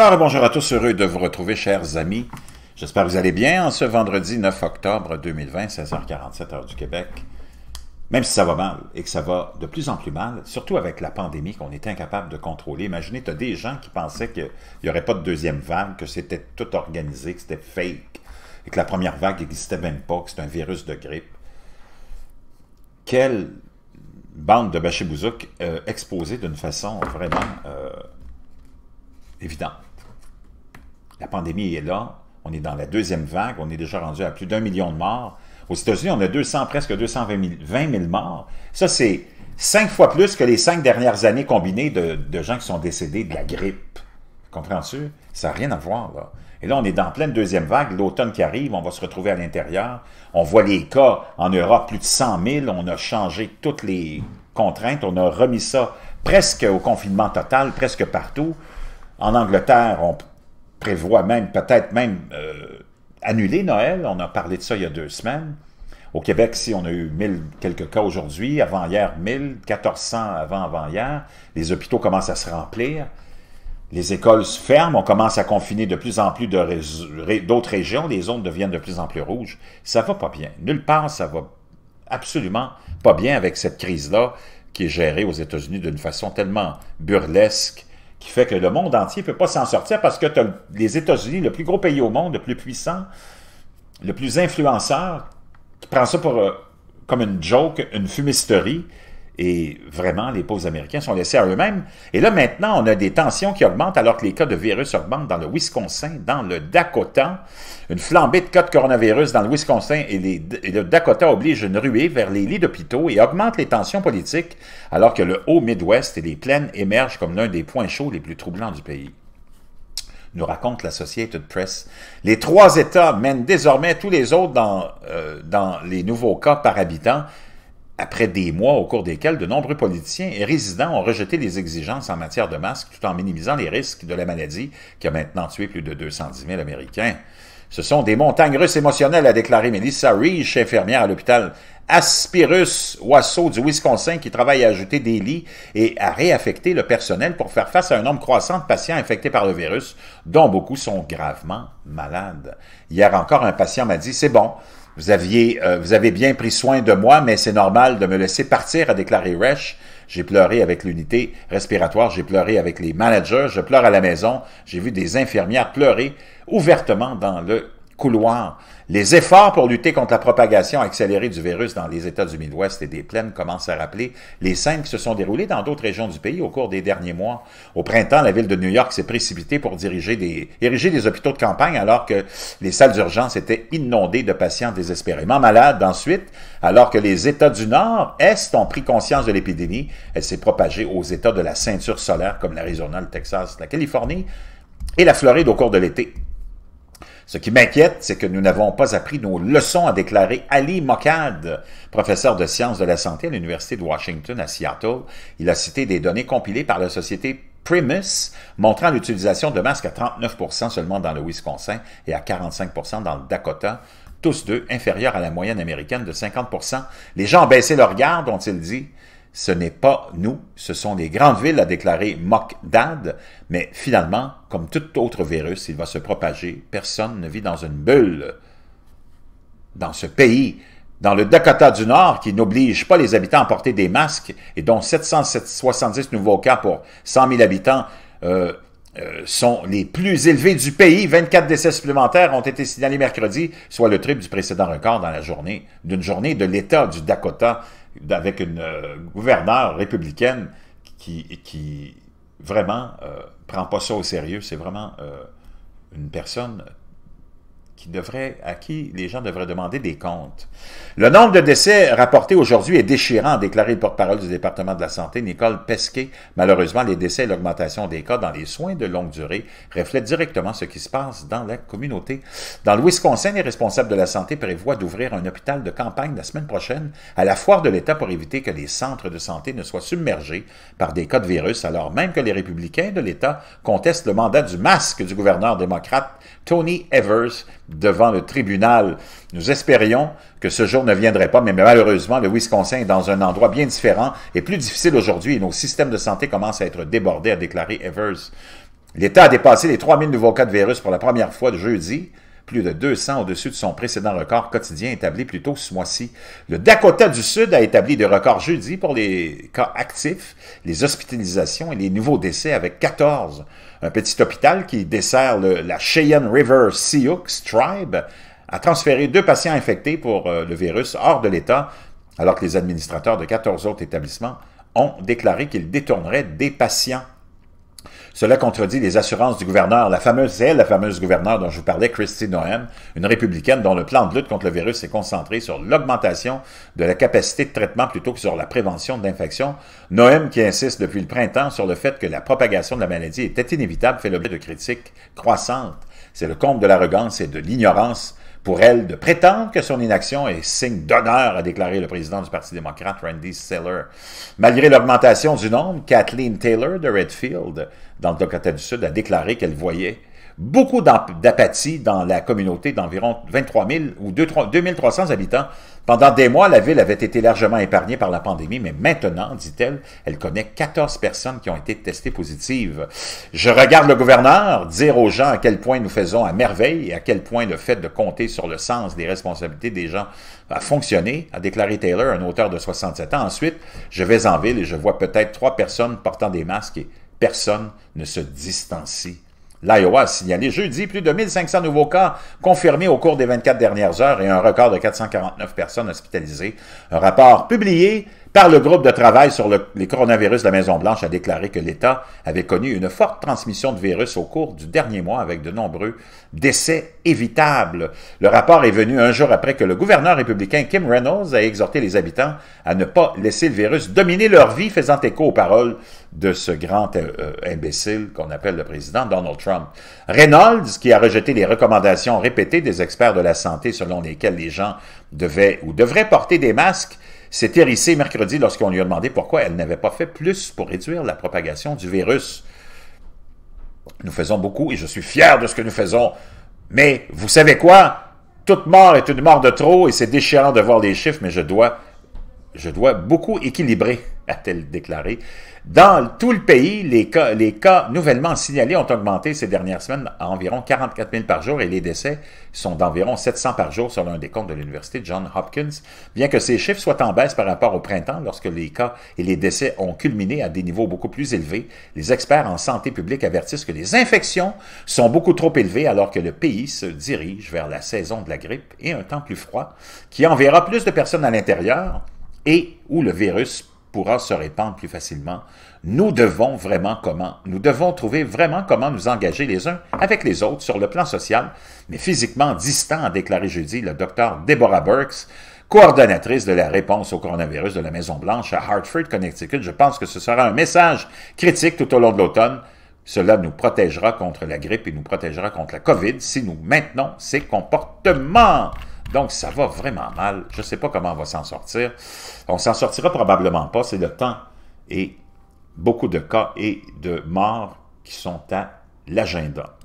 Alors, bonjour à tous, heureux de vous retrouver, chers amis. J'espère que vous allez bien en ce vendredi 9 octobre 2020, 16h47 heure du Québec. Même si ça va mal et que ça va de plus en plus mal, surtout avec la pandémie qu'on est incapable de contrôler. Imaginez, tu as des gens qui pensaient qu'il n'y aurait pas de deuxième vague, que c'était tout organisé, que c'était fake, et que la première vague n'existait même pas, que c'était un virus de grippe. Quelle bande de Bachibouzouk euh, exposée d'une façon vraiment euh, évidente. La pandémie est là. On est dans la deuxième vague. On est déjà rendu à plus d'un million de morts. Aux États-Unis, on a 200, presque 220 000, morts. Ça, c'est cinq fois plus que les cinq dernières années combinées de, gens qui sont décédés de la grippe. Comprends-tu? Ça n'a rien à voir, là. Et là, on est dans pleine deuxième vague. L'automne qui arrive, on va se retrouver à l'intérieur. On voit les cas en Europe, plus de 100 000. On a changé toutes les contraintes. On a remis ça presque au confinement total, presque partout. En Angleterre, on prévoit même, peut-être même, euh, annuler Noël. On a parlé de ça il y a deux semaines. Au Québec, si on a eu mille quelques cas aujourd'hui, avant-hier 1400 avant-avant-hier, les hôpitaux commencent à se remplir, les écoles se ferment, on commence à confiner de plus en plus d'autres régions, les zones deviennent de plus en plus rouges. Ça va pas bien. Nulle part, ça va absolument pas bien avec cette crise-là qui est gérée aux États-Unis d'une façon tellement burlesque qui fait que le monde entier ne peut pas s'en sortir parce que tu as les États-Unis, le plus gros pays au monde, le plus puissant, le plus influenceur, qui prend ça pour, euh, comme une joke, une fumisterie, et vraiment, les pauvres Américains sont laissés à eux-mêmes. Et là, maintenant, on a des tensions qui augmentent alors que les cas de virus augmentent dans le Wisconsin, dans le Dakota. Une flambée de cas de coronavirus dans le Wisconsin et, le Dakota oblige une ruée vers les lits d'hôpitaux et augmente les tensions politiques alors que le haut Midwest et les plaines émergent comme l'un des points chauds les plus troublants du pays nous raconte l'Associated Press. Les trois États mènent désormais tous les autres dans euh, les nouveaux cas par habitant après des mois au cours desquels de nombreux politiciens et résidents ont rejeté les exigences en matière de masques tout en minimisant les risques de la maladie qui a maintenant tué plus de 210 000 Américains. Ce sont des montagnes russes émotionnelles, a déclaré Melissa Reich, infirmière à l'hôpital Aspirus oiseau du Wisconsin, qui travaille à ajouter des lits et à réaffecter le personnel pour faire face à un nombre croissant de patients infectés par le virus, dont beaucoup sont gravement malades. Hier encore, un patient m'a dit, c'est bon, vous, euh, vous avez bien pris soin de moi, mais c'est normal de me laisser partir, a déclaré Resch. J'ai pleuré avec l'unité respiratoire, j'ai pleuré avec les managers, je pleure à la maison, j'ai vu des infirmières pleurer ouvertement dans le couloirs. Les efforts pour lutter contre la propagation accélérée du virus dans les États du Midwest et des plaines commencent à rappeler les scènes qui se sont déroulées dans d'autres régions du pays au cours des derniers mois. Au printemps, la ville de New York s'est précipitée pour diriger des, ériger des hôpitaux de campagne alors que les salles d'urgence étaient inondées de patients désespérément malades. Ensuite, alors que les États du Nord, Est, ont pris conscience de l'épidémie, elle s'est propagée aux États de la ceinture solaire comme l'Arizona, le Texas, la Californie et la Floride au cours de l'été. Ce qui m'inquiète, c'est que nous n'avons pas appris nos leçons, a déclaré Ali mokad professeur de sciences de la santé à l'Université de Washington à Seattle. Il a cité des données compilées par la société Primus, montrant l'utilisation de masques à 39 seulement dans le Wisconsin et à 45 dans le Dakota, tous deux inférieurs à la moyenne américaine de 50 Les gens ont baissé leur garde, ont-ils dit. Ce n'est pas nous, ce sont les grandes villes, a déclaré dad », mais finalement, comme tout autre virus, il va se propager. Personne ne vit dans une bulle. Dans ce pays, dans le Dakota du Nord, qui n'oblige pas les habitants à porter des masques et dont 770 nouveaux cas pour 100 000 habitants euh, euh, sont les plus élevés du pays. 24 décès supplémentaires ont été signalés mercredi, soit le triple du précédent record dans la journée, d'une journée de l'État du Dakota avec une euh, gouverneure républicaine qui, qui vraiment euh, prend pas ça au sérieux. C'est vraiment euh, une personne qui à qui les gens devraient demander des comptes. Le nombre de décès rapportés aujourd'hui est déchirant, a déclaré le porte-parole du département de la Santé, Nicole Pesquet. Malheureusement, les décès et l'augmentation des cas dans les soins de longue durée reflètent directement ce qui se passe dans la communauté. Dans le Wisconsin, les responsables de la santé prévoient d'ouvrir un hôpital de campagne la semaine prochaine à la foire de l'État pour éviter que les centres de santé ne soient submergés par des cas de virus, alors même que les républicains de l'État contestent le mandat du masque du gouverneur démocrate Tony Evers devant le tribunal. Nous espérions que ce jour ne viendrait pas, mais malheureusement, le Wisconsin est dans un endroit bien différent et plus difficile aujourd'hui et nos systèmes de santé commencent à être débordés, a déclaré Evers. L'État a dépassé les 3000 nouveaux cas de virus pour la première fois de jeudi plus de 200 au-dessus de son précédent record quotidien établi plus tôt ce mois-ci. Le Dakota du Sud a établi des records jeudi pour les cas actifs, les hospitalisations et les nouveaux décès avec 14. Un petit hôpital qui dessert la Cheyenne River Sioux Tribe a transféré deux patients infectés pour euh, le virus hors de l'État, alors que les administrateurs de 14 autres établissements ont déclaré qu'ils détourneraient des patients cela contredit les assurances du gouverneur, la fameuse, c'est la fameuse gouverneure dont je vous parlais, Christy Noem, une républicaine dont le plan de lutte contre le virus est concentré sur l'augmentation de la capacité de traitement plutôt que sur la prévention d'infection. Noem qui insiste depuis le printemps sur le fait que la propagation de la maladie était inévitable fait l'objet de critiques croissantes. C'est le comble de l'arrogance et de l'ignorance pour elle de prétendre que son inaction est signe d'honneur, a déclaré le président du Parti démocrate, Randy Seller. Malgré l'augmentation du nombre, Kathleen Taylor de Redfield, dans le Dakota du Sud, a déclaré qu'elle voyait beaucoup d'apathie dans la communauté d'environ 23 000 ou 2 habitants. Pendant des mois, la ville avait été largement épargnée par la pandémie, mais maintenant, dit-elle, elle connaît 14 personnes qui ont été testées positives. Je regarde le gouverneur dire aux gens à quel point nous faisons à merveille et à quel point le fait de compter sur le sens des responsabilités des gens a fonctionné, a déclaré Taylor, un auteur de 67 ans. Ensuite, je vais en ville et je vois peut-être trois personnes portant des masques et personne ne se distancie L'Iowa a signalé jeudi plus de 1500 nouveaux cas confirmés au cours des 24 dernières heures et un record de 449 personnes hospitalisées. Un rapport publié car le groupe de travail sur les coronavirus de la Maison-Blanche a déclaré que l'État avait connu une forte transmission de virus au cours du dernier mois avec de nombreux décès évitables. Le rapport est venu un jour après que le gouverneur républicain Kim Reynolds a exhorté les habitants à ne pas laisser le virus dominer leur vie, faisant écho aux paroles de ce grand euh, euh, imbécile qu'on appelle le président Donald Trump. Reynolds, qui a rejeté les recommandations répétées des experts de la santé selon lesquelles les gens devaient ou devraient porter des masques, s'est hérissée mercredi lorsqu'on lui a demandé pourquoi elle n'avait pas fait plus pour réduire la propagation du virus. Nous faisons beaucoup et je suis fier de ce que nous faisons. Mais vous savez quoi? Toute mort est une mort de trop et c'est déchirant de voir les chiffres, mais je dois, je dois beaucoup équilibrer a-t-elle déclaré. Dans tout le pays, les cas, les cas nouvellement signalés ont augmenté ces dernières semaines à environ 44 000 par jour et les décès sont d'environ 700 par jour selon un décompte de l'Université Johns Hopkins. Bien que ces chiffres soient en baisse par rapport au printemps, lorsque les cas et les décès ont culminé à des niveaux beaucoup plus élevés, les experts en santé publique avertissent que les infections sont beaucoup trop élevées alors que le pays se dirige vers la saison de la grippe et un temps plus froid qui enverra plus de personnes à l'intérieur et où le virus pourra se répandre plus facilement. Nous devons vraiment comment, nous devons trouver vraiment comment nous engager les uns avec les autres sur le plan social, mais physiquement distant, a déclaré jeudi le docteur Deborah Burks, coordonnatrice de la réponse au coronavirus de la Maison-Blanche à Hartford, Connecticut. Je pense que ce sera un message critique tout au long de l'automne. Cela nous protégera contre la grippe et nous protégera contre la COVID si nous maintenons ces comportements. Donc, ça va vraiment mal. Je ne sais pas comment on va s'en sortir. On s'en sortira probablement pas. C'est le temps et beaucoup de cas et de morts qui sont à l'agenda.